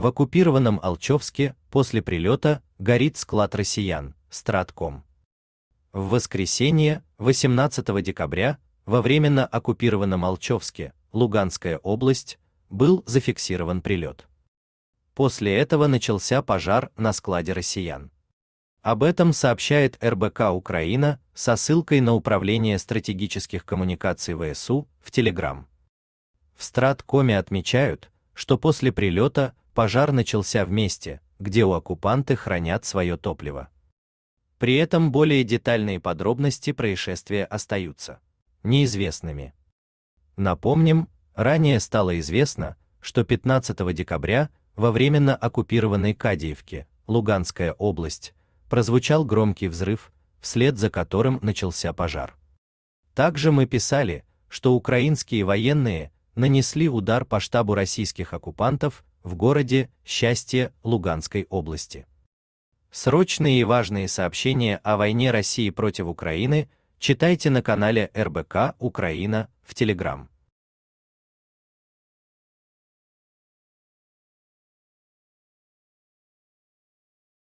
В оккупированном Алчевске после прилета горит склад россиян, Стратком. В воскресенье, 18 декабря, во временно оккупированном Алчевске, Луганская область, был зафиксирован прилет. После этого начался пожар на складе россиян. Об этом сообщает РБК Украина со ссылкой на Управление стратегических коммуникаций ВСУ в Телеграм. В Страткоме отмечают, что после прилета Пожар начался в месте, где у оккупанты хранят свое топливо. При этом более детальные подробности происшествия остаются неизвестными. Напомним, ранее стало известно, что 15 декабря во временно оккупированной Кадиевке, Луганская область, прозвучал громкий взрыв, вслед за которым начался пожар. Также мы писали, что украинские военные нанесли удар по штабу российских оккупантов в городе Счастье Луганской области. Срочные и важные сообщения о войне России против Украины читайте на канале РБК Украина в Телеграм.